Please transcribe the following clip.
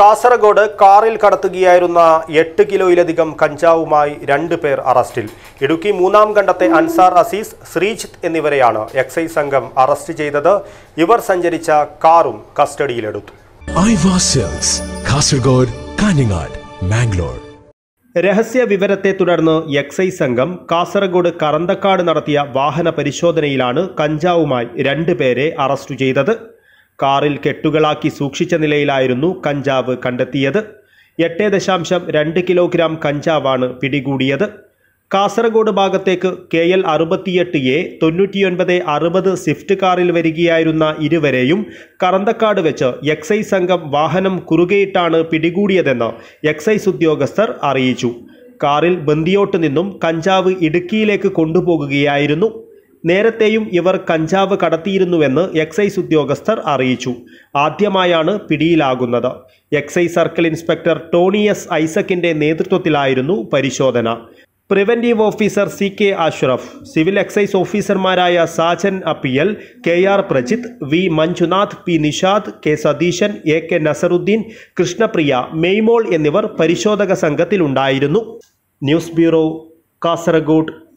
കാസർഗോഡ് കാറിൽ കടത്തുകയായിരുന്ന എട്ട് കിലോയിലധികം കഞ്ചാവുമായി രണ്ട് പേർ അറസ്റ്റിൽ ഇടുക്കി മൂന്നാം കണ്ടത്തെ അൻസാർ അസീസ് ശ്രീജിത്ത് എന്നിവരെയാണ് എക്സൈസ് സംഘം അറസ്റ്റ് ചെയ്തത് ഇവർ സഞ്ചരിച്ച കാറും കസ്റ്റഡിയിലെടുത്തു കാസർഗോഡ് രഹസ്യ വിവരത്തെ തുടർന്ന് എക്സൈസ് സംഘം കാസർഗോഡ് കറന്തക്കാട് നടത്തിയ വാഹന പരിശോധനയിലാണ് കഞ്ചാവുമായി രണ്ട് പേരെ അറസ്റ്റ് ചെയ്തത് കാറിൽ കെട്ടുകളാക്കി സൂക്ഷിച്ച നിലയിലായിരുന്നു കഞ്ചാവ് കണ്ടെത്തിയത് എട്ട് ദശാംശം രണ്ട് കിലോഗ്രാം കഞ്ചാവാണ് പിടികൂടിയത് കാസർഗോഡ് ഭാഗത്തേക്ക് കെ എൽ അറുപത്തിയെട്ട് എ തൊണ്ണൂറ്റിയൊൻപത് അറുപത് സ്വിഫ്റ്റ് കാറിൽ വരികയായിരുന്ന ഇരുവരെയും കറന്തക്കാട് വെച്ച് എക്സൈസ് സംഘം വാഹനം കുറുകെയിട്ടാണ് പിടികൂടിയതെന്ന് എക്സൈസ് ഉദ്യോഗസ്ഥർ അറിയിച്ചു കാറിൽ ബന്ദിയോട്ട് നിന്നും കഞ്ചാവ് ഇടുക്കിയിലേക്ക് കൊണ്ടുപോകുകയായിരുന്നു നേരത്തെയും ഇവർ കഞ്ചാവ് കടത്തിയിരുന്നുവെന്ന് എക്സൈസ് ഉദ്യോഗസ്ഥർ അറിയിച്ചു ആദ്യമായാണ് പിടിയിലാകുന്നത് excise circle inspector Tony S ഐസക്കിന്റെ നേതൃത്വത്തിലായിരുന്നു പരിശോധന preventive officer C K Ashraf civil excise ഓഫീസർമാരായ Sajan Appiyal K R Prajith V Manjunath P Nishad K Satheesan A K Nasaruddin Krishnapriya Maymol എന്നിവർ പരിശോധക സംഘത്തിലുണ്ടായിരുന്നു ന്യൂസ് ബ്യൂറോ കാസർഗോഡ്